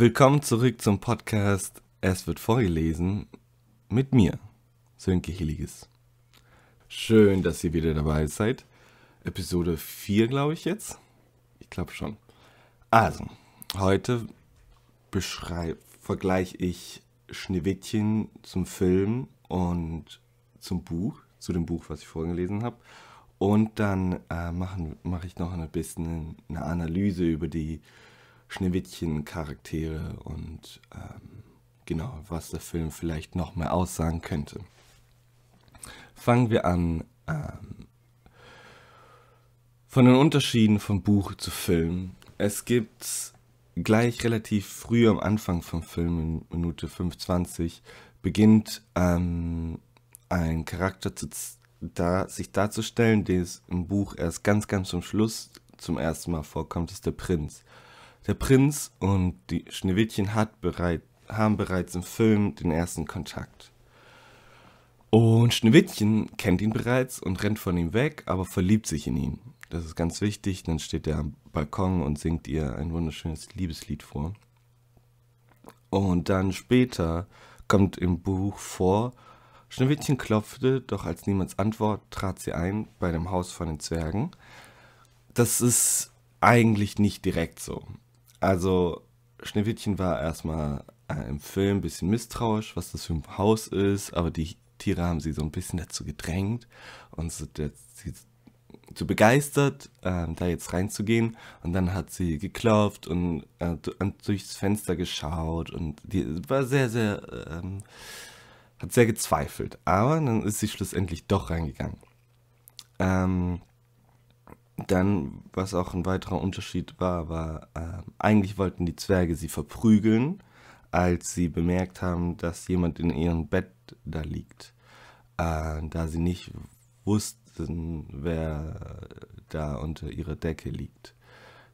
Willkommen zurück zum Podcast Es wird vorgelesen mit mir, Sönke Heliges. Schön, dass ihr wieder dabei seid. Episode 4, glaube ich jetzt. Ich glaube schon. Also, heute vergleiche ich Schneewittchen zum Film und zum Buch, zu dem Buch, was ich vorgelesen habe. Und dann äh, mache mach ich noch ein bisschen eine Analyse über die Schneewittchen-Charaktere und ähm, genau, was der Film vielleicht noch mehr aussagen könnte. Fangen wir an ähm, von den Unterschieden von Buch zu Film. Es gibt gleich relativ früh am Anfang vom Film, in Minute 25, beginnt ähm, ein Charakter zu, da, sich darzustellen, der es im Buch erst ganz, ganz zum Schluss zum ersten Mal vorkommt, ist der Prinz. Der Prinz und die Schneewittchen hat bereit, haben bereits im Film den ersten Kontakt. Und Schneewittchen kennt ihn bereits und rennt von ihm weg, aber verliebt sich in ihn. Das ist ganz wichtig. Dann steht er am Balkon und singt ihr ein wunderschönes Liebeslied vor. Und dann später kommt im Buch vor, Schneewittchen klopfte, doch als niemand antwort, trat sie ein bei dem Haus von den Zwergen. Das ist eigentlich nicht direkt so. Also Schneewittchen war erstmal äh, im Film ein bisschen misstrauisch, was das für ein Haus ist, aber die Tiere haben sie so ein bisschen dazu gedrängt und so, der, sie zu begeistert, äh, da jetzt reinzugehen. Und dann hat sie geklopft und, äh, durchs Fenster geschaut und die war sehr, sehr, ähm, hat sehr gezweifelt. Aber dann ist sie schlussendlich doch reingegangen. Ähm, dann, was auch ein weiterer Unterschied war, war, äh, eigentlich wollten die Zwerge sie verprügeln, als sie bemerkt haben, dass jemand in ihrem Bett da liegt. Äh, da sie nicht wussten, wer da unter ihrer Decke liegt.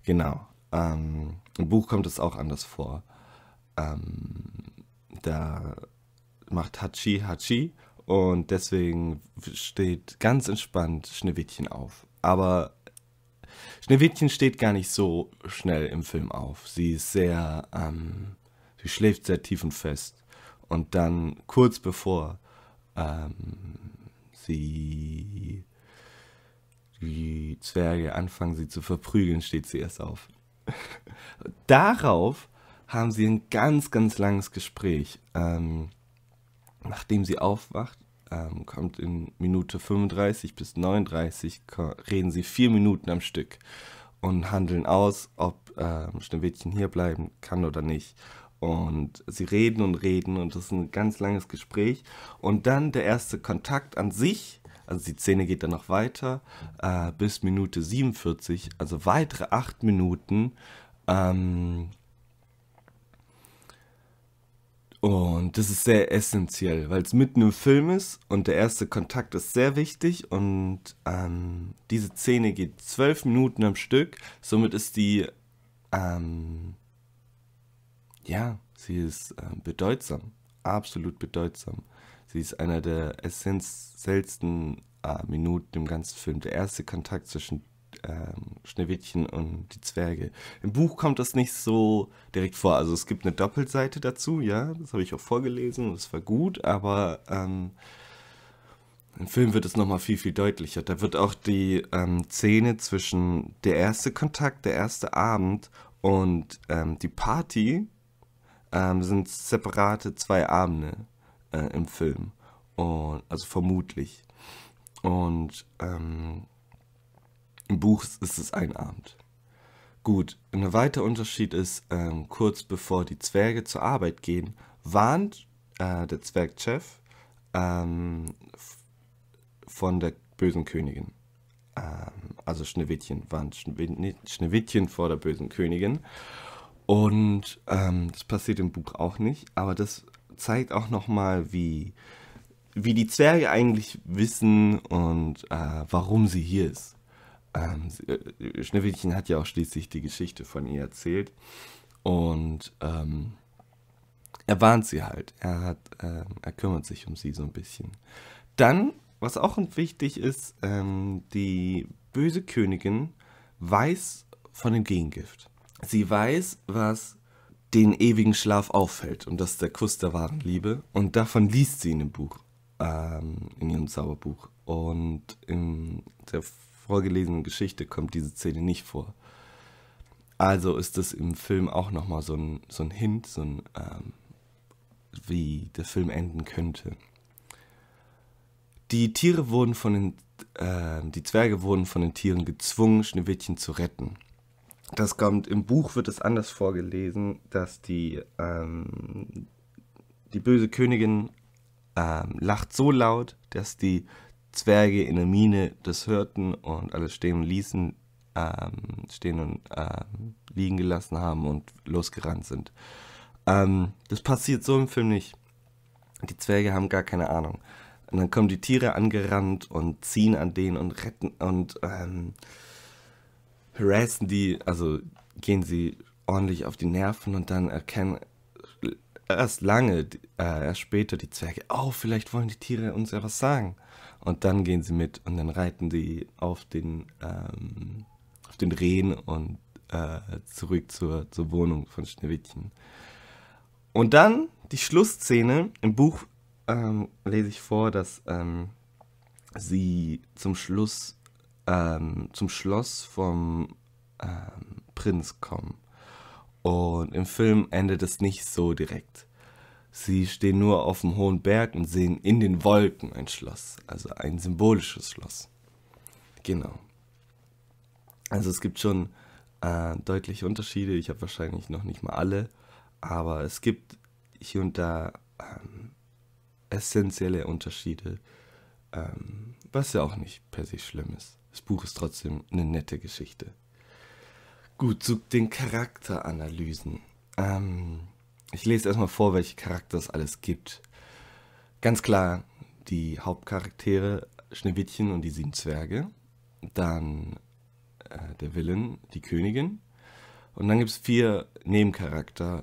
Genau. Ähm, Im Buch kommt es auch anders vor. Ähm, da macht Hachi Hachi und deswegen steht ganz entspannt Schneewittchen auf. Aber Schneewittchen steht gar nicht so schnell im Film auf. Sie ist sehr, ähm, sie schläft sehr tief und fest. Und dann kurz bevor ähm, sie die Zwerge anfangen, sie zu verprügeln, steht sie erst auf. Darauf haben sie ein ganz, ganz langes Gespräch. Ähm, nachdem sie aufwacht, ähm, kommt in Minute 35 bis 39, reden sie vier Minuten am Stück und handeln aus, ob ähm, Schneewittchen hier bleiben kann oder nicht. Und sie reden und reden und das ist ein ganz langes Gespräch. Und dann der erste Kontakt an sich, also die Szene geht dann noch weiter, äh, bis Minute 47, also weitere acht Minuten. Ähm, und das ist sehr essentiell, weil es mitten im Film ist und der erste Kontakt ist sehr wichtig und ähm, diese Szene geht zwölf Minuten am Stück. Somit ist die, ähm, ja, sie ist äh, bedeutsam, absolut bedeutsam. Sie ist einer der essentiellsten äh, Minuten im ganzen Film. Der erste Kontakt zwischen ähm, Schneewittchen und die Zwerge. Im Buch kommt das nicht so direkt vor. Also es gibt eine Doppelseite dazu, ja, das habe ich auch vorgelesen, das war gut, aber ähm, im Film wird es nochmal viel, viel deutlicher. Da wird auch die ähm, Szene zwischen der erste Kontakt, der erste Abend und ähm, die Party ähm, sind separate zwei Abende äh, im Film. Und, also vermutlich. Und ähm, guten Buchs ist es ein Abend. Gut, ein weiterer Unterschied ist, ähm, kurz bevor die Zwerge zur Arbeit gehen, warnt äh, der Zwergchef ähm, von der bösen Königin. Ähm, also Schneewittchen warnt Schneewittchen vor der bösen Königin. Und ähm, das passiert im Buch auch nicht, aber das zeigt auch nochmal, wie, wie die Zwerge eigentlich wissen und äh, warum sie hier ist ähm, äh, Schneewittchen hat ja auch schließlich die Geschichte von ihr erzählt. Und ähm, er warnt sie halt. Er, hat, äh, er kümmert sich um sie so ein bisschen. Dann, was auch wichtig ist, ähm, die böse Königin weiß von dem Gegengift. Sie weiß, was den ewigen Schlaf auffällt. Und das ist der Kuss der wahren Liebe. Und davon liest sie in dem Buch, ähm, in ihrem Zauberbuch. Und in der vorgelesenen Geschichte kommt diese Szene nicht vor. Also ist das im Film auch nochmal so ein, so ein Hint, so ein, ähm, wie der Film enden könnte. Die Tiere wurden von den, äh, die Zwerge wurden von den Tieren gezwungen, Schneewittchen zu retten. Das kommt, im Buch wird es anders vorgelesen, dass die, ähm, die böse Königin ähm, lacht so laut, dass die Zwerge in der Mine das hörten und alles stehen und ließen, ähm, stehen und ähm, liegen gelassen haben und losgerannt sind. Ähm, das passiert so im Film nicht. Die Zwerge haben gar keine Ahnung. Und dann kommen die Tiere angerannt und ziehen an denen und retten und ähm, harassen die, also gehen sie ordentlich auf die Nerven und dann erkennen erst lange, äh, erst später die Zwerge, oh, vielleicht wollen die Tiere uns ja was sagen. Und dann gehen sie mit und dann reiten sie auf den, ähm, auf den Rehen und äh, zurück zur, zur Wohnung von Schneewittchen. Und dann die Schlussszene. Im Buch ähm, lese ich vor, dass ähm, sie zum Schluss ähm, zum Schloss vom ähm, Prinz kommen. Und im Film endet es nicht so direkt. Sie stehen nur auf dem hohen Berg und sehen in den Wolken ein Schloss, also ein symbolisches Schloss. Genau. Also es gibt schon äh, deutliche Unterschiede. Ich habe wahrscheinlich noch nicht mal alle, aber es gibt hier und da ähm, essentielle Unterschiede, ähm, was ja auch nicht per se schlimm ist. Das Buch ist trotzdem eine nette Geschichte. Gut, zu den Charakteranalysen. Ähm, ich lese erstmal vor, welche Charaktere es alles gibt. Ganz klar die Hauptcharaktere Schneewittchen und die sieben Zwerge. Dann äh, der Villain, die Königin. Und dann gibt es vier Nebencharakter,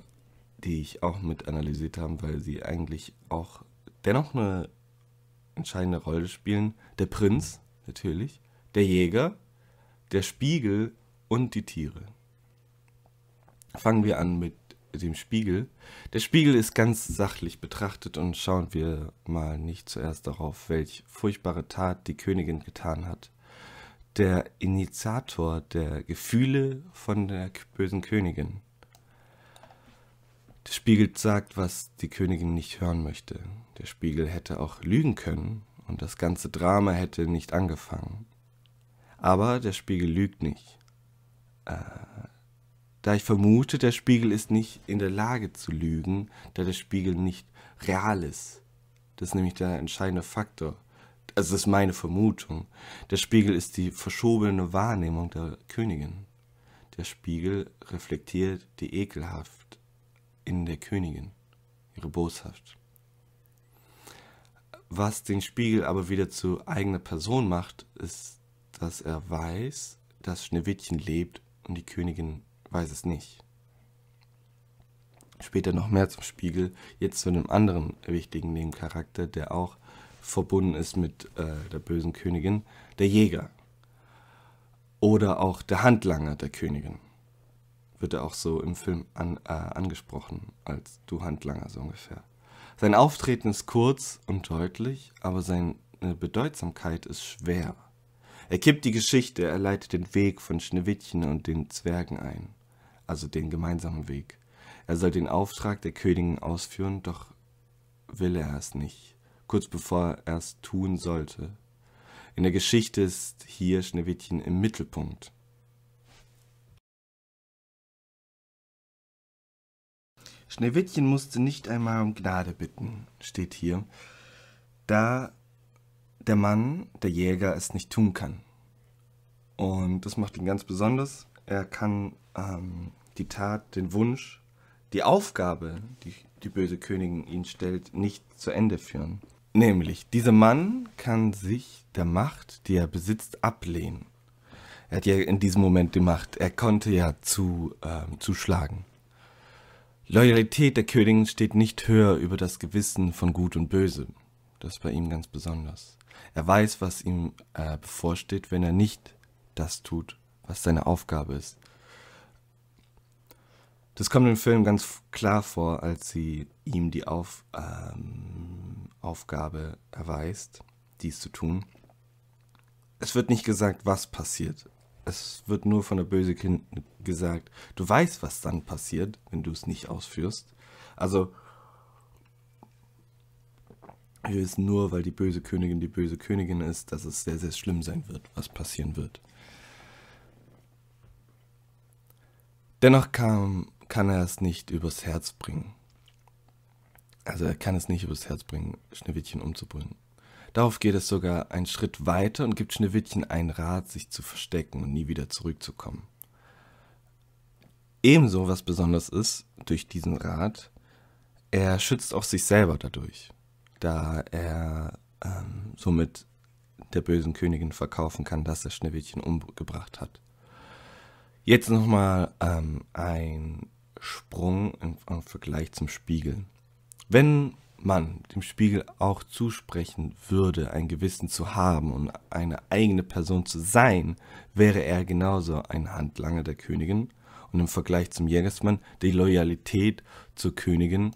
die ich auch mit analysiert habe, weil sie eigentlich auch dennoch eine entscheidende Rolle spielen. Der Prinz, natürlich, der Jäger, der Spiegel und die Tiere. Fangen wir an mit dem Spiegel. Der Spiegel ist ganz sachlich betrachtet und schauen wir mal nicht zuerst darauf, welch furchtbare Tat die Königin getan hat. Der Initiator der Gefühle von der bösen Königin. Der Spiegel sagt, was die Königin nicht hören möchte. Der Spiegel hätte auch lügen können und das ganze Drama hätte nicht angefangen. Aber der Spiegel lügt nicht. Äh, da ich vermute, der Spiegel ist nicht in der Lage zu lügen, da der Spiegel nicht real ist. Das ist nämlich der entscheidende Faktor. Also das ist meine Vermutung. Der Spiegel ist die verschobene Wahrnehmung der Königin. Der Spiegel reflektiert die Ekelhaft in der Königin, ihre Boshaft. Was den Spiegel aber wieder zu eigener Person macht, ist, dass er weiß, dass Schneewittchen lebt und die Königin weiß es nicht. Später noch mehr zum Spiegel, jetzt zu einem anderen wichtigen Nebencharakter, der auch verbunden ist mit äh, der bösen Königin, der Jäger. Oder auch der Handlanger der Königin. Wird er auch so im Film an, äh, angesprochen, als du Handlanger so ungefähr. Sein Auftreten ist kurz und deutlich, aber seine Bedeutsamkeit ist schwer. Er kippt die Geschichte, er leitet den Weg von Schneewittchen und den Zwergen ein also den gemeinsamen Weg. Er soll den Auftrag der Königin ausführen, doch will er es nicht, kurz bevor er es tun sollte. In der Geschichte ist hier Schneewittchen im Mittelpunkt. Schneewittchen musste nicht einmal um Gnade bitten, steht hier, da der Mann, der Jäger, es nicht tun kann. Und das macht ihn ganz besonders. Er kann ähm, die Tat, den Wunsch, die Aufgabe, die die böse Königin ihn stellt, nicht zu Ende führen. Nämlich, dieser Mann kann sich der Macht, die er besitzt, ablehnen. Er hat ja in diesem Moment die Macht. Er konnte ja zu, ähm, zuschlagen. Loyalität der Königin steht nicht höher über das Gewissen von Gut und Böse. Das ist bei ihm ganz besonders. Er weiß, was ihm äh, bevorsteht, wenn er nicht das tut, was seine Aufgabe ist. Das kommt im Film ganz klar vor, als sie ihm die Auf, ähm, Aufgabe erweist, dies zu tun. Es wird nicht gesagt, was passiert. Es wird nur von der böse Kind gesagt, du weißt, was dann passiert, wenn du es nicht ausführst. Also wir wissen nur, weil die böse Königin die böse Königin ist, dass es sehr, sehr schlimm sein wird, was passieren wird. Dennoch kam kann er es nicht übers Herz bringen. Also er kann es nicht übers Herz bringen, Schneewittchen umzubringen. Darauf geht es sogar einen Schritt weiter und gibt Schneewittchen einen Rat, sich zu verstecken und nie wieder zurückzukommen. Ebenso was besonders ist durch diesen Rat, er schützt auch sich selber dadurch, da er ähm, somit der bösen Königin verkaufen kann, dass er Schneewittchen umgebracht hat. Jetzt nochmal ähm, ein Sprung im, Vergleich zum Spiegel. Wenn man dem Spiegel auch zusprechen würde, ein Gewissen zu haben und eine eigene Person zu sein, wäre er genauso ein Handlanger der Königin und im Vergleich zum Jägersmann die Loyalität zur Königin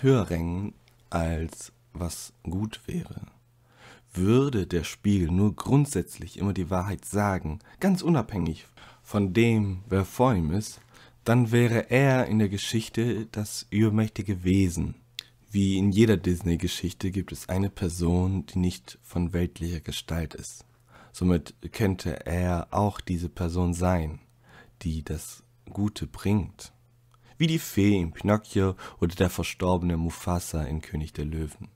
höher rängen als was gut wäre. Würde der Spiegel nur grundsätzlich immer die Wahrheit sagen, ganz unabhängig von dem, wer vor ihm ist, dann wäre er in der Geschichte das übermächtige Wesen. Wie in jeder Disney-Geschichte gibt es eine Person, die nicht von weltlicher Gestalt ist. Somit könnte er auch diese Person sein, die das Gute bringt. Wie die Fee in Pinocchio oder der verstorbene Mufasa in König der Löwen.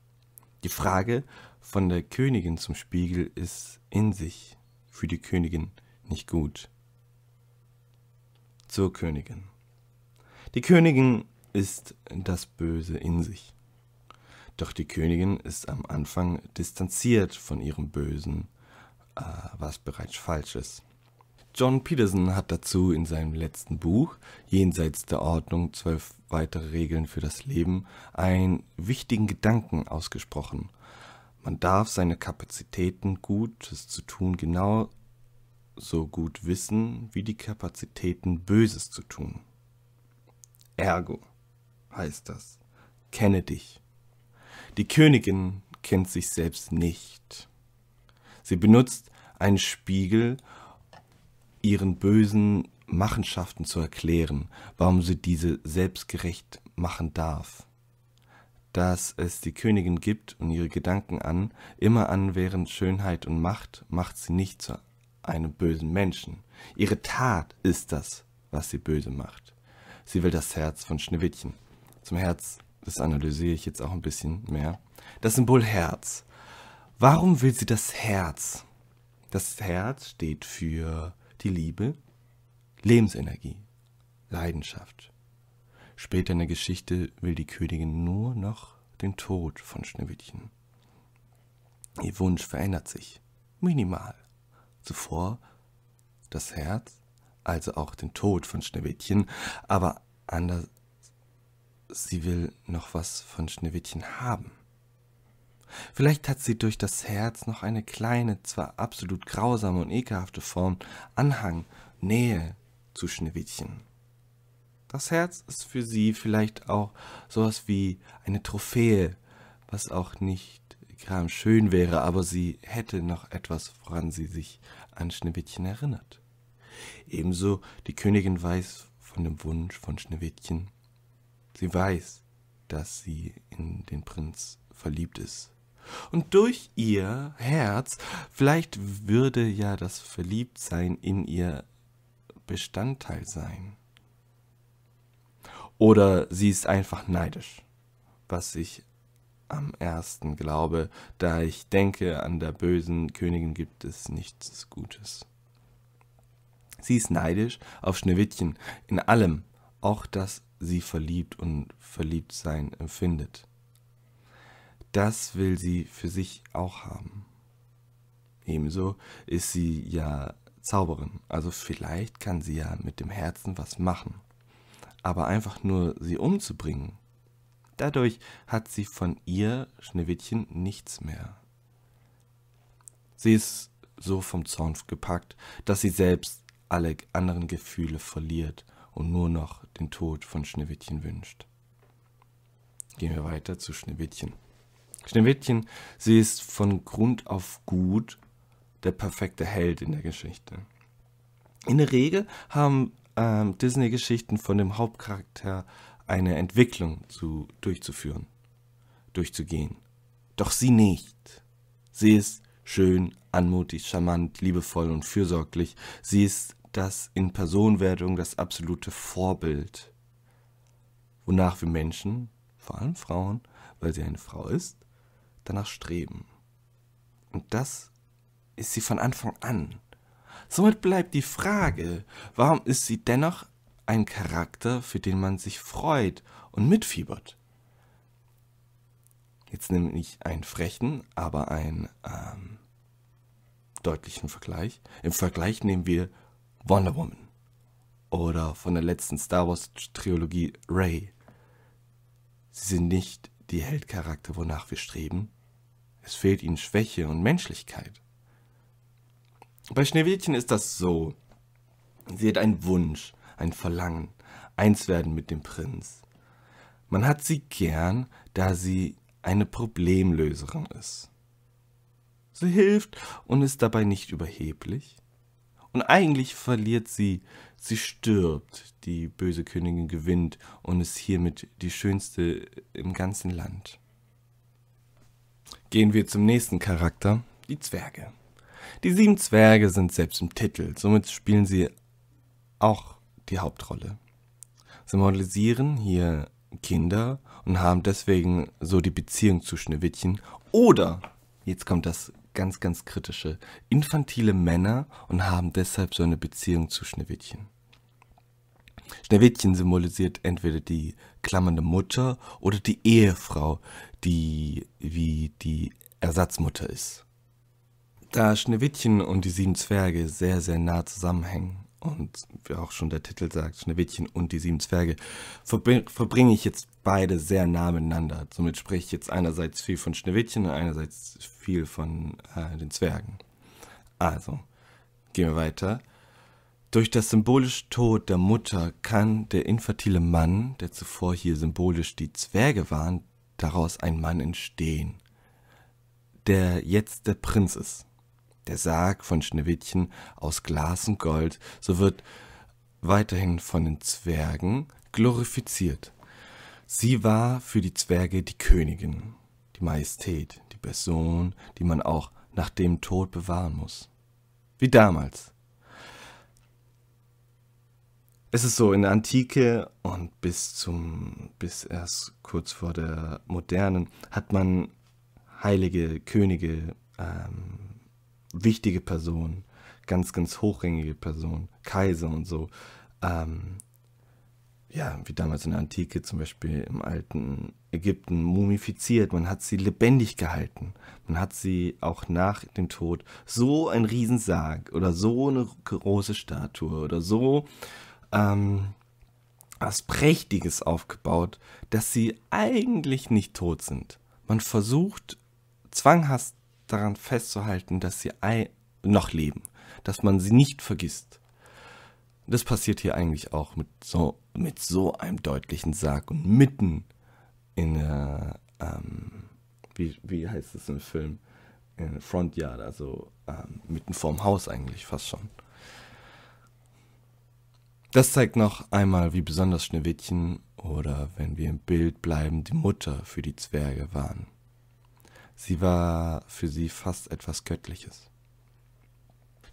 Die Frage von der Königin zum Spiegel ist in sich für die Königin nicht gut zur Königin. Die Königin ist das Böse in sich. Doch die Königin ist am Anfang distanziert von ihrem Bösen, äh, was bereits falsch ist. John Peterson hat dazu in seinem letzten Buch Jenseits der Ordnung zwölf weitere Regeln für das Leben einen wichtigen Gedanken ausgesprochen. Man darf seine Kapazitäten, Gutes zu tun, genau so gut wissen wie die Kapazitäten, Böses zu tun. Ergo heißt das, kenne dich. Die Königin kennt sich selbst nicht. Sie benutzt einen Spiegel, ihren bösen Machenschaften zu erklären, warum sie diese selbstgerecht machen darf. Dass es die Königin gibt und ihre Gedanken an, immer an während Schönheit und Macht, macht sie nicht zur einem bösen Menschen. Ihre Tat ist das, was sie böse macht. Sie will das Herz von Schneewittchen. Zum Herz, das analysiere ich jetzt auch ein bisschen mehr. Das Symbol Herz. Warum will sie das Herz? Das Herz steht für die Liebe, Lebensenergie, Leidenschaft. Später in der Geschichte will die Königin nur noch den Tod von Schneewittchen. Ihr Wunsch verändert sich. Minimal zuvor das Herz, also auch den Tod von Schneewittchen, aber anders, sie will noch was von Schneewittchen haben. Vielleicht hat sie durch das Herz noch eine kleine, zwar absolut grausame und ekelhafte Form, Anhang, Nähe zu Schneewittchen. Das Herz ist für sie vielleicht auch sowas wie eine Trophäe, was auch nicht Kram schön wäre, aber sie hätte noch etwas, woran sie sich an Schneewittchen erinnert. Ebenso die Königin weiß von dem Wunsch von Schneewittchen. Sie weiß, dass sie in den Prinz verliebt ist. Und durch ihr Herz, vielleicht würde ja das Verliebtsein in ihr Bestandteil sein. Oder sie ist einfach neidisch, was sich am ersten glaube, da ich denke, an der bösen Königin gibt es nichts Gutes. Sie ist neidisch auf Schneewittchen in allem, auch dass sie verliebt und verliebt sein empfindet. Das will sie für sich auch haben. Ebenso ist sie ja Zauberin, also vielleicht kann sie ja mit dem Herzen was machen. Aber einfach nur sie umzubringen, Dadurch hat sie von ihr, Schneewittchen, nichts mehr. Sie ist so vom Zorn gepackt, dass sie selbst alle anderen Gefühle verliert und nur noch den Tod von Schneewittchen wünscht. Gehen wir weiter zu Schneewittchen. Schneewittchen, sie ist von Grund auf gut der perfekte Held in der Geschichte. In der Regel haben ähm, Disney-Geschichten von dem Hauptcharakter eine Entwicklung zu, durchzuführen, durchzugehen. Doch sie nicht. Sie ist schön, anmutig, charmant, liebevoll und fürsorglich. Sie ist das in Personenwertung das absolute Vorbild, wonach wir Menschen, vor allem Frauen, weil sie eine Frau ist, danach streben. Und das ist sie von Anfang an. Somit bleibt die Frage, warum ist sie dennoch ein Charakter, für den man sich freut und mitfiebert. Jetzt nehme ich einen frechen, aber einen ähm, deutlichen Vergleich. Im Vergleich nehmen wir Wonder Woman oder von der letzten Star Wars-Trilogie Rey. Sie sind nicht die Heldcharakter, wonach wir streben. Es fehlt ihnen Schwäche und Menschlichkeit. Bei Schneewittchen ist das so. Sie hat einen Wunsch ein Verlangen, eins werden mit dem Prinz. Man hat sie gern, da sie eine Problemlöserin ist. Sie hilft und ist dabei nicht überheblich. Und eigentlich verliert sie, sie stirbt, die böse Königin gewinnt und ist hiermit die schönste im ganzen Land. Gehen wir zum nächsten Charakter, die Zwerge. Die sieben Zwerge sind selbst im Titel, somit spielen sie auch die Hauptrolle. Symbolisieren hier Kinder und haben deswegen so die Beziehung zu Schneewittchen. Oder, jetzt kommt das ganz, ganz kritische, infantile Männer und haben deshalb so eine Beziehung zu Schneewittchen. Schneewittchen symbolisiert entweder die klammernde Mutter oder die Ehefrau, die wie die Ersatzmutter ist. Da Schneewittchen und die sieben Zwerge sehr, sehr nah zusammenhängen, und wie auch schon der Titel sagt, Schneewittchen und die sieben Zwerge, verbringe ich jetzt beide sehr nah miteinander. Somit spreche ich jetzt einerseits viel von Schneewittchen und einerseits viel von äh, den Zwergen. Also, gehen wir weiter. Durch das symbolische Tod der Mutter kann der infertile Mann, der zuvor hier symbolisch die Zwerge waren, daraus ein Mann entstehen, der jetzt der Prinz ist der Sarg von Schneewittchen aus Glas und Gold, so wird weiterhin von den Zwergen glorifiziert. Sie war für die Zwerge die Königin, die Majestät, die Person, die man auch nach dem Tod bewahren muss. Wie damals. Es ist so, in der Antike und bis zum, bis erst kurz vor der modernen, hat man heilige Könige ähm, wichtige Personen, ganz, ganz hochrangige Personen, Kaiser und so. Ähm, ja, wie damals in der Antike zum Beispiel im alten Ägypten mumifiziert. Man hat sie lebendig gehalten. Man hat sie auch nach dem Tod so ein Riesensarg oder so eine große Statue oder so ähm, was Prächtiges aufgebaut, dass sie eigentlich nicht tot sind. Man versucht zwanghaft, daran festzuhalten, dass sie noch leben, dass man sie nicht vergisst. Das passiert hier eigentlich auch mit so, mit so einem deutlichen Sarg und mitten in der, ähm, wie, wie heißt es im Film, in der Front Yard, also ähm, mitten vorm Haus eigentlich fast schon. Das zeigt noch einmal, wie besonders Schneewittchen oder, wenn wir im Bild bleiben, die Mutter für die Zwerge waren. Sie war für sie fast etwas Göttliches.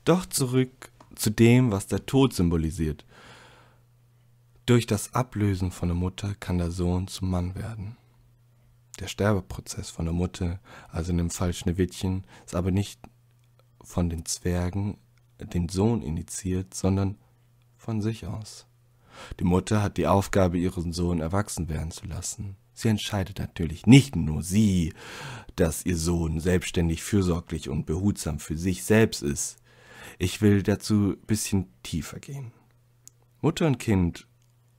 Doch zurück zu dem, was der Tod symbolisiert. Durch das Ablösen von der Mutter kann der Sohn zum Mann werden. Der Sterbeprozess von der Mutter, also in dem Fall Schneewittchen, ist aber nicht von den Zwergen, den Sohn initiiert, sondern von sich aus. Die Mutter hat die Aufgabe, ihren Sohn erwachsen werden zu lassen. Sie entscheidet natürlich nicht nur sie, dass ihr Sohn selbstständig, fürsorglich und behutsam für sich selbst ist. Ich will dazu ein bisschen tiefer gehen. Mutter und Kind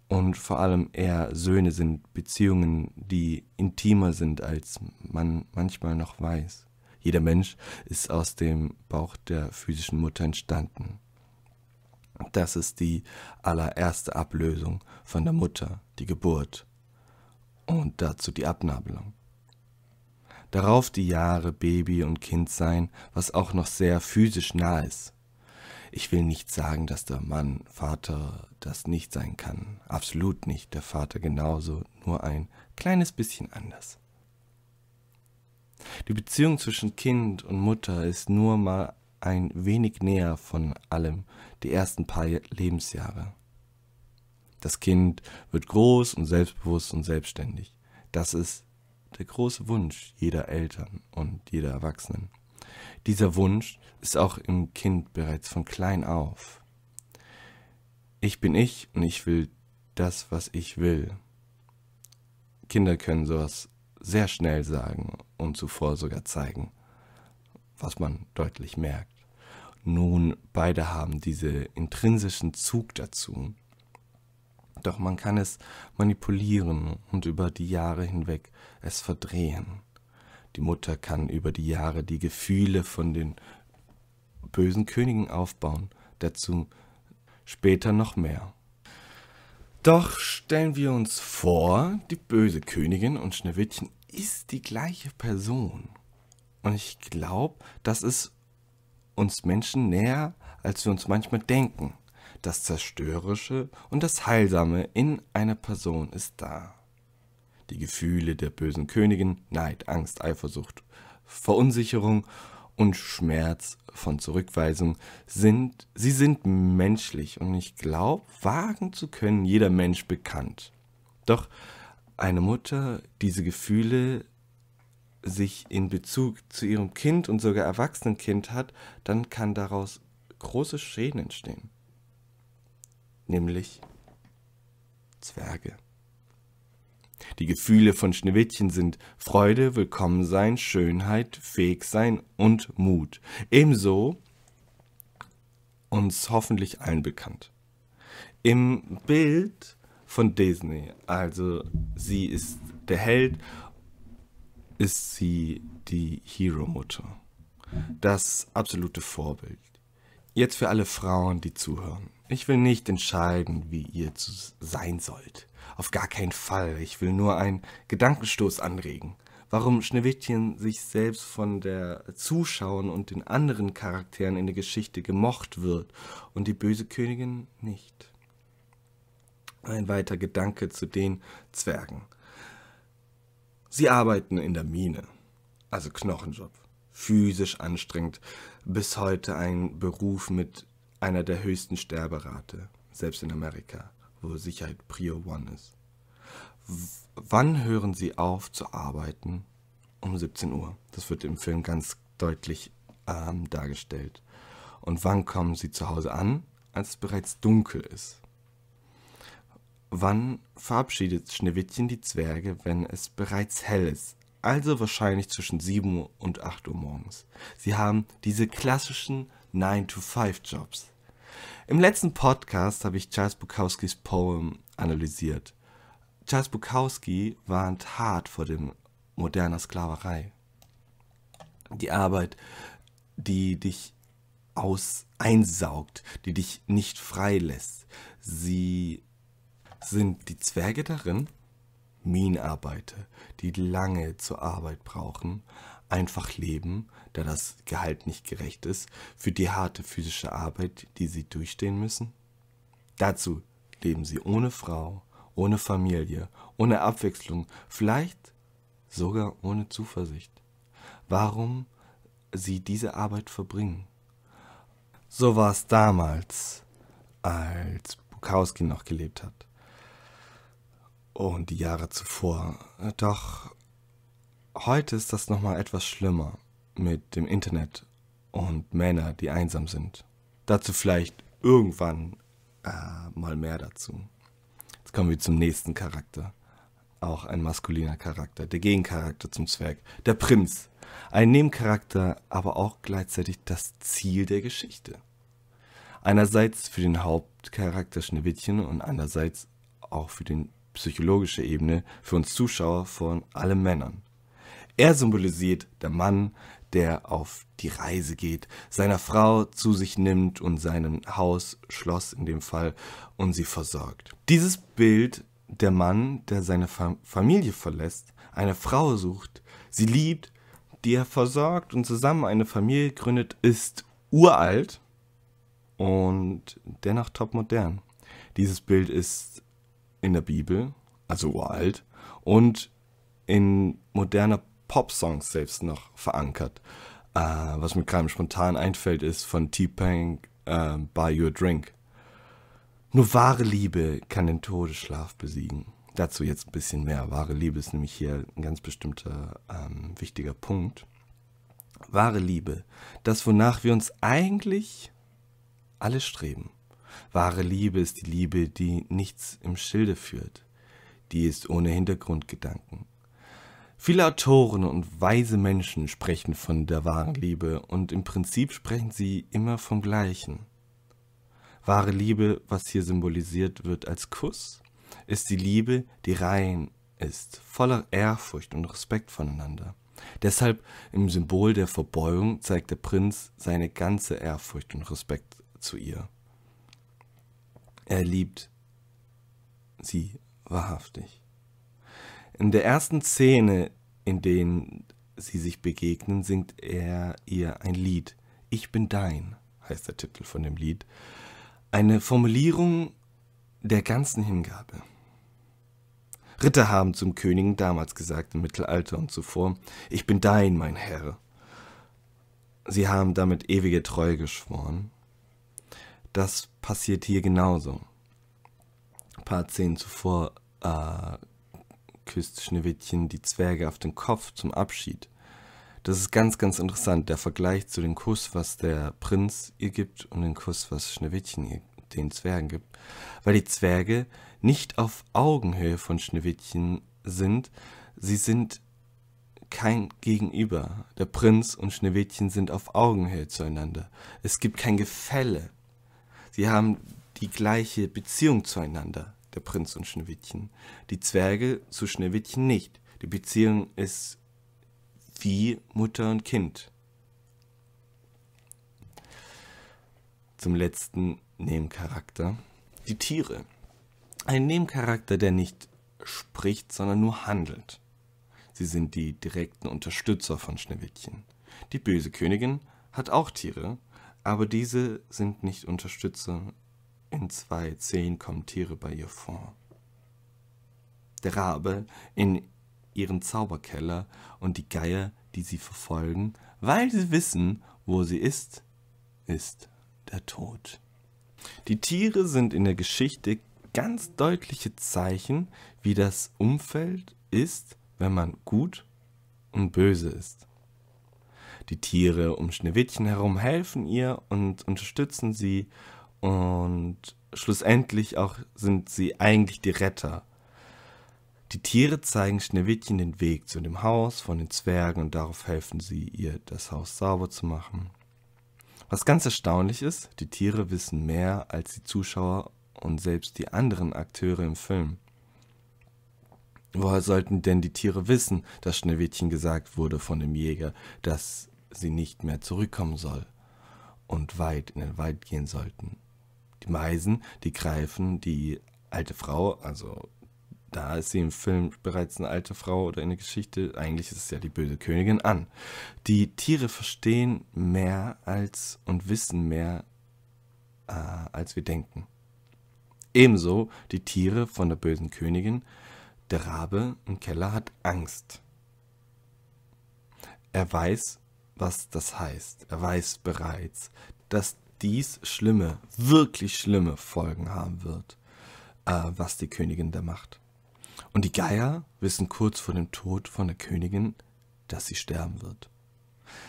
und vor allem eher Söhne sind Beziehungen, die intimer sind, als man manchmal noch weiß. Jeder Mensch ist aus dem Bauch der physischen Mutter entstanden. Das ist die allererste Ablösung von der Mutter, die Geburt und dazu die Abnabelung. Darauf die Jahre Baby und Kind sein, was auch noch sehr physisch nah ist. Ich will nicht sagen, dass der Mann Vater das nicht sein kann. Absolut nicht. Der Vater genauso, nur ein kleines bisschen anders. Die Beziehung zwischen Kind und Mutter ist nur mal ein wenig näher von allem die ersten paar Lebensjahre. Das Kind wird groß und selbstbewusst und selbstständig. Das ist der große Wunsch jeder Eltern und jeder Erwachsenen. Dieser Wunsch ist auch im Kind bereits von klein auf. Ich bin ich und ich will das, was ich will. Kinder können sowas sehr schnell sagen und zuvor sogar zeigen, was man deutlich merkt. Nun, beide haben diese intrinsischen Zug dazu, doch man kann es manipulieren und über die Jahre hinweg es verdrehen. Die Mutter kann über die Jahre die Gefühle von den bösen Königen aufbauen, dazu später noch mehr. Doch stellen wir uns vor, die böse Königin und Schneewittchen ist die gleiche Person. Und ich glaube, das ist uns Menschen näher, als wir uns manchmal denken das Zerstörerische und das Heilsame in einer Person ist da. Die Gefühle der bösen Königin, Neid, Angst, Eifersucht, Verunsicherung und Schmerz von Zurückweisung sind, sie sind menschlich und ich glaube, wagen zu können, jeder Mensch bekannt. Doch eine Mutter diese Gefühle sich in Bezug zu ihrem Kind und sogar erwachsenen Kind hat, dann kann daraus große Schäden entstehen nämlich Zwerge. Die Gefühle von Schneewittchen sind Freude, Willkommensein, Schönheit, Fähigsein und Mut. Ebenso uns hoffentlich allen bekannt. Im Bild von Disney, also sie ist der Held, ist sie die Hero-Mutter. Das absolute Vorbild. Jetzt für alle Frauen, die zuhören. Ich will nicht entscheiden, wie ihr sein sollt. Auf gar keinen Fall. Ich will nur einen Gedankenstoß anregen. Warum Schneewittchen sich selbst von der Zuschauern und den anderen Charakteren in der Geschichte gemocht wird und die böse Königin nicht. Ein weiter Gedanke zu den Zwergen. Sie arbeiten in der Mine, also Knochenjob. Physisch anstrengend, bis heute ein Beruf mit einer der höchsten Sterberate, selbst in Amerika, wo Sicherheit Prior One ist. W wann hören Sie auf zu arbeiten? Um 17 Uhr. Das wird im Film ganz deutlich ähm, dargestellt. Und wann kommen Sie zu Hause an? Als es bereits dunkel ist. Wann verabschiedet Schneewittchen die Zwerge, wenn es bereits hell ist? Also wahrscheinlich zwischen 7 Uhr und 8 Uhr morgens. Sie haben diese klassischen 9-to-5-Jobs. Im letzten Podcast habe ich Charles Bukowskis Poem analysiert. Charles Bukowski warnt hart vor dem moderner Sklaverei. Die Arbeit, die dich aus einsaugt, die dich nicht frei lässt. Sie sind die Zwerge darin, Minenarbeiter, die lange zur Arbeit brauchen, einfach leben, da das Gehalt nicht gerecht ist, für die harte physische Arbeit, die sie durchstehen müssen? Dazu leben sie ohne Frau, ohne Familie, ohne Abwechslung, vielleicht sogar ohne Zuversicht. Warum sie diese Arbeit verbringen? So war es damals, als Bukowski noch gelebt hat. Und die Jahre zuvor. Doch heute ist das nochmal etwas schlimmer mit dem Internet und Männer, die einsam sind. Dazu vielleicht irgendwann äh, mal mehr dazu. Jetzt kommen wir zum nächsten Charakter. Auch ein maskuliner Charakter, der Gegencharakter zum Zwerg, der Prinz. Ein Nebencharakter, aber auch gleichzeitig das Ziel der Geschichte. Einerseits für den Hauptcharakter Schneewittchen und andererseits auch für die psychologische Ebene für uns Zuschauer von allen Männern. Er symbolisiert der Mann, der auf die Reise geht, seiner Frau zu sich nimmt und seinem Haus, Schloss in dem Fall, und sie versorgt. Dieses Bild, der Mann, der seine Familie verlässt, eine Frau sucht, sie liebt, die er versorgt und zusammen eine Familie gründet, ist uralt und dennoch topmodern. Dieses Bild ist in der Bibel, also uralt, und in moderner Pop-Songs selbst noch verankert. Äh, was mir gerade spontan einfällt, ist von T-Pain äh, Buy Your Drink. Nur wahre Liebe kann den Todesschlaf besiegen. Dazu jetzt ein bisschen mehr. Wahre Liebe ist nämlich hier ein ganz bestimmter ähm, wichtiger Punkt. Wahre Liebe, das wonach wir uns eigentlich alle streben. Wahre Liebe ist die Liebe, die nichts im Schilde führt. Die ist ohne Hintergrundgedanken. Viele Autoren und weise Menschen sprechen von der wahren Liebe und im Prinzip sprechen sie immer vom Gleichen. Wahre Liebe, was hier symbolisiert wird als Kuss, ist die Liebe, die rein ist, voller Ehrfurcht und Respekt voneinander. Deshalb im Symbol der Verbeugung zeigt der Prinz seine ganze Ehrfurcht und Respekt zu ihr. Er liebt sie wahrhaftig. In der ersten Szene, in denen sie sich begegnen, singt er ihr ein Lied. Ich bin dein, heißt der Titel von dem Lied. Eine Formulierung der ganzen Hingabe. Ritter haben zum Königen damals gesagt im Mittelalter und zuvor, ich bin dein, mein Herr. Sie haben damit ewige Treue geschworen. Das passiert hier genauso. Ein paar Szenen zuvor äh, küsst Schneewittchen die Zwerge auf den Kopf zum Abschied. Das ist ganz, ganz interessant, der Vergleich zu dem Kuss, was der Prinz ihr gibt und dem Kuss, was Schneewittchen ihr, den Zwergen gibt. Weil die Zwerge nicht auf Augenhöhe von Schneewittchen sind, sie sind kein Gegenüber. Der Prinz und Schneewittchen sind auf Augenhöhe zueinander. Es gibt kein Gefälle. Sie haben die gleiche Beziehung zueinander der Prinz und Schneewittchen. Die Zwerge zu Schneewittchen nicht. Die Beziehung ist wie Mutter und Kind. Zum letzten Nebencharakter. Die Tiere. Ein Nebencharakter, der nicht spricht, sondern nur handelt. Sie sind die direkten Unterstützer von Schneewittchen. Die böse Königin hat auch Tiere, aber diese sind nicht Unterstützer, in zwei Zehen kommen Tiere bei ihr vor. Der Rabe in ihren Zauberkeller und die Geier, die sie verfolgen, weil sie wissen, wo sie ist, ist der Tod. Die Tiere sind in der Geschichte ganz deutliche Zeichen, wie das Umfeld ist, wenn man gut und böse ist. Die Tiere um Schneewittchen herum helfen ihr und unterstützen sie und schlussendlich auch sind sie eigentlich die Retter. Die Tiere zeigen Schneewittchen den Weg zu dem Haus von den Zwergen und darauf helfen sie ihr, das Haus sauber zu machen. Was ganz erstaunlich ist, die Tiere wissen mehr als die Zuschauer und selbst die anderen Akteure im Film. Woher sollten denn die Tiere wissen, dass Schneewittchen gesagt wurde von dem Jäger, dass sie nicht mehr zurückkommen soll und weit in den Wald gehen sollten? die Meisen, die greifen die alte Frau, also da ist sie im Film bereits eine alte Frau oder in der Geschichte, eigentlich ist es ja die böse Königin an. Die Tiere verstehen mehr als und wissen mehr äh, als wir denken. Ebenso die Tiere von der bösen Königin. Der Rabe im Keller hat Angst. Er weiß, was das heißt. Er weiß bereits, dass dies schlimme, wirklich schlimme Folgen haben wird, äh, was die Königin da macht. Und die Geier wissen kurz vor dem Tod von der Königin, dass sie sterben wird.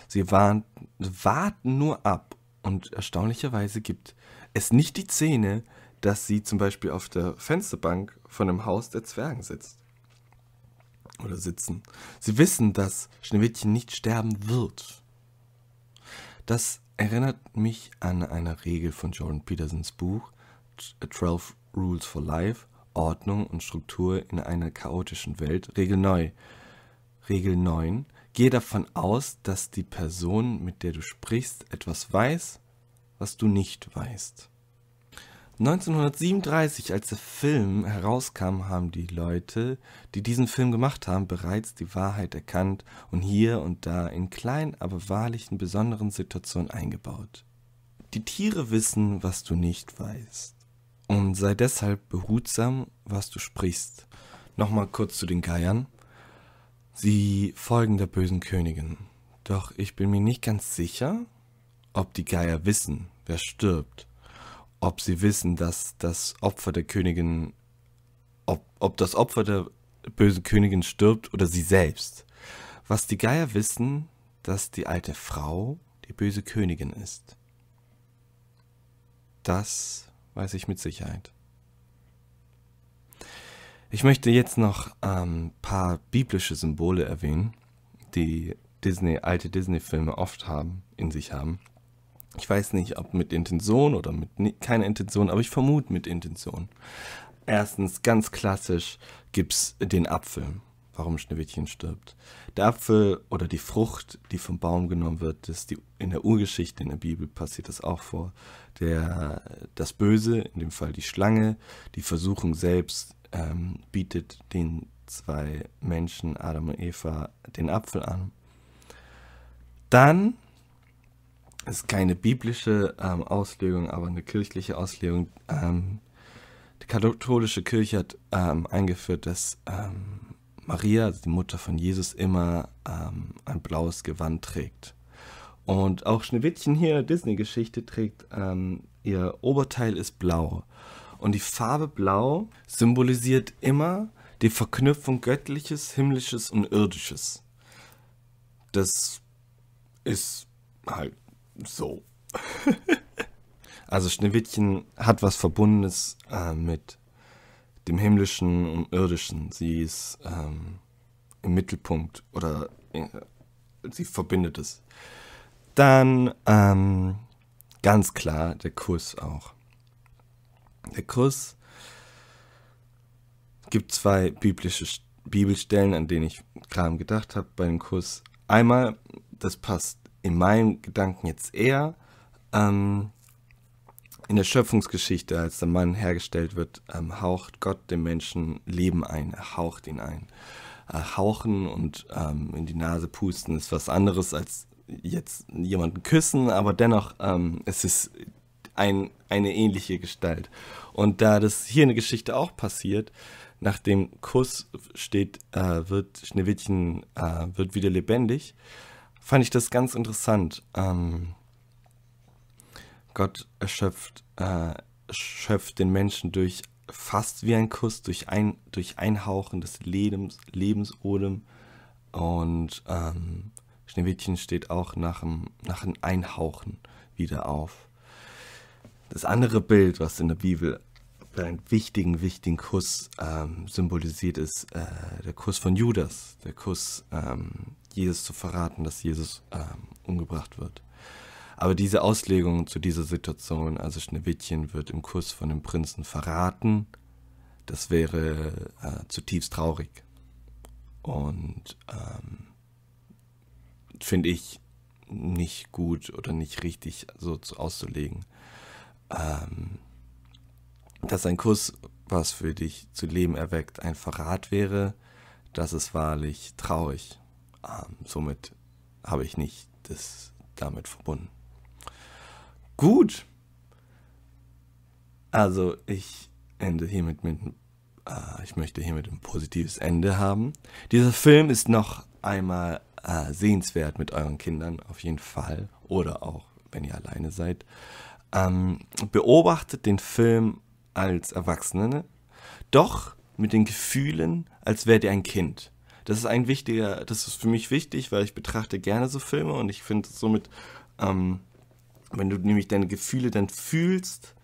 Sie warnt, warten nur ab und erstaunlicherweise gibt es nicht die Szene, dass sie zum Beispiel auf der Fensterbank von dem Haus der Zwergen sitzt. Oder sitzen. Sie wissen, dass Schneewittchen nicht sterben wird. Das erinnert mich an eine Regel von Jordan Petersons Buch 12 Rules for Life, Ordnung und Struktur in einer chaotischen Welt, Regel 9. Regel 9. Gehe davon aus, dass die Person, mit der du sprichst, etwas weiß, was du nicht weißt. 1937, als der Film herauskam, haben die Leute, die diesen Film gemacht haben, bereits die Wahrheit erkannt und hier und da in kleinen, aber wahrlichen besonderen Situationen eingebaut. Die Tiere wissen, was du nicht weißt. Und sei deshalb behutsam, was du sprichst. Nochmal kurz zu den Geiern. Sie folgen der bösen Königin. Doch ich bin mir nicht ganz sicher, ob die Geier wissen, wer stirbt ob sie wissen, dass das Opfer der Königin, ob, ob das Opfer der bösen Königin stirbt oder sie selbst. Was die Geier wissen, dass die alte Frau die böse Königin ist. Das weiß ich mit Sicherheit. Ich möchte jetzt noch ein ähm, paar biblische Symbole erwähnen, die Disney, alte Disney-Filme oft haben, in sich haben. Ich weiß nicht, ob mit Intention oder mit keiner Intention, aber ich vermute mit Intention. Erstens, ganz klassisch, gibt es den Apfel, warum Schneewittchen stirbt. Der Apfel oder die Frucht, die vom Baum genommen wird, das die, in der Urgeschichte, in der Bibel passiert das auch vor. Der, das Böse, in dem Fall die Schlange, die Versuchung selbst ähm, bietet den zwei Menschen, Adam und Eva, den Apfel an. Dann ist keine biblische ähm, Auslegung, aber eine kirchliche Auslegung. Ähm, die katholische Kirche hat ähm, eingeführt, dass ähm, Maria, also die Mutter von Jesus, immer ähm, ein blaues Gewand trägt. Und auch Schneewittchen hier Disney-Geschichte trägt, ähm, ihr Oberteil ist blau. Und die Farbe blau symbolisiert immer die Verknüpfung göttliches, himmlisches und irdisches. Das ist halt so. also Schneewittchen hat was Verbundenes äh, mit dem Himmlischen und Irdischen. Sie ist ähm, im Mittelpunkt oder äh, sie verbindet es. Dann ähm, ganz klar der Kuss auch. Der Kuss gibt zwei biblische Bibelstellen, an denen ich gerade gedacht habe beim Kuss. Einmal, das passt in meinen Gedanken jetzt eher ähm, in der Schöpfungsgeschichte, als der Mann hergestellt wird, ähm, haucht Gott dem Menschen Leben ein, er haucht ihn ein. Äh, hauchen und ähm, in die Nase pusten ist was anderes als jetzt jemanden küssen, aber dennoch ähm, es ist ein, eine ähnliche Gestalt. Und da das hier in der Geschichte auch passiert, nach dem Kuss steht, äh, wird Schneewittchen äh, wird wieder lebendig fand ich das ganz interessant. Ähm, Gott erschöpft, äh, schöpft den Menschen durch fast wie ein Kuss, durch ein, durch Einhauchen des Lebens, Lebensodem. Und ähm, Schneewittchen steht auch nach dem, nach dem Einhauchen wieder auf. Das andere Bild, was in der Bibel einen wichtigen, wichtigen Kuss ähm, symbolisiert ist, äh, der Kuss von Judas, der Kuss ähm, Jesus zu verraten, dass Jesus ähm, umgebracht wird. Aber diese Auslegung zu dieser Situation, also Schneewittchen wird im Kuss von dem Prinzen verraten, das wäre äh, zutiefst traurig. Und ähm, finde ich nicht gut oder nicht richtig so auszulegen. Ähm, dass ein Kuss, was für dich zu Leben erweckt, ein Verrat wäre, das ist wahrlich traurig. Ähm, somit habe ich nicht das damit verbunden. Gut. Also ich ende hiermit mit, äh, ich möchte hiermit ein positives Ende haben. Dieser Film ist noch einmal äh, sehenswert mit euren Kindern auf jeden Fall oder auch wenn ihr alleine seid. Ähm, beobachtet den Film als Erwachsene, doch mit den Gefühlen, als wärt ihr ein Kind. Das ist ein wichtiger, das ist für mich wichtig, weil ich betrachte gerne so Filme und ich finde somit, ähm, wenn du nämlich deine Gefühle dann fühlst,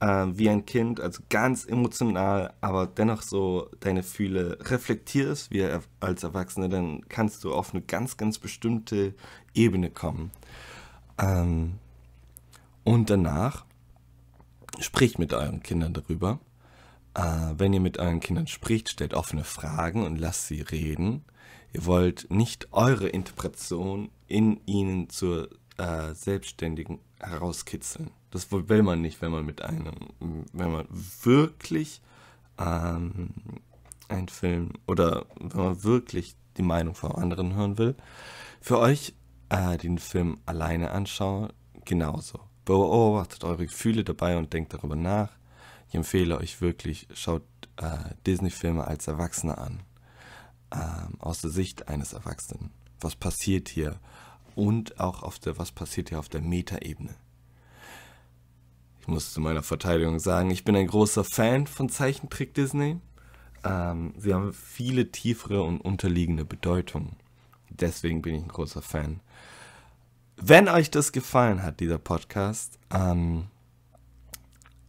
äh, wie ein Kind, also ganz emotional, aber dennoch so deine Gefühle reflektierst, wie als Erwachsene, dann kannst du auf eine ganz, ganz bestimmte Ebene kommen. Ähm, und danach sprich mit euren Kindern darüber. Äh, wenn ihr mit euren Kindern spricht, stellt offene Fragen und lasst sie reden. Ihr wollt nicht eure Interpretation in ihnen zur äh, selbstständigen herauskitzeln. Das will man nicht, wenn man mit einem, wenn man wirklich ähm, einen Film oder wenn man wirklich die Meinung von anderen hören will. Für euch äh, den Film alleine anschauen, genauso. Beobachtet eure Gefühle dabei und denkt darüber nach ich empfehle euch wirklich, schaut äh, Disney-Filme als Erwachsene an. Ähm, aus der Sicht eines Erwachsenen. Was passiert hier? Und auch auf der, was passiert hier auf der Metaebene? Ich muss zu meiner Verteidigung sagen, ich bin ein großer Fan von Zeichentrick Disney. Ähm, sie haben viele tiefere und unterliegende Bedeutungen. Deswegen bin ich ein großer Fan. Wenn euch das gefallen hat, dieser Podcast, ähm,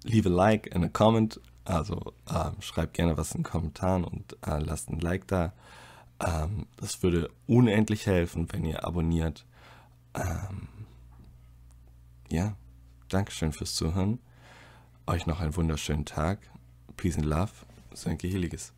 leave a like and a comment. Also ähm, schreibt gerne was in den Kommentaren und äh, lasst ein Like da. Ähm, das würde unendlich helfen, wenn ihr abonniert. Ähm, ja, Dankeschön fürs Zuhören. Euch noch einen wunderschönen Tag. Peace and Love. Sönke Heliges.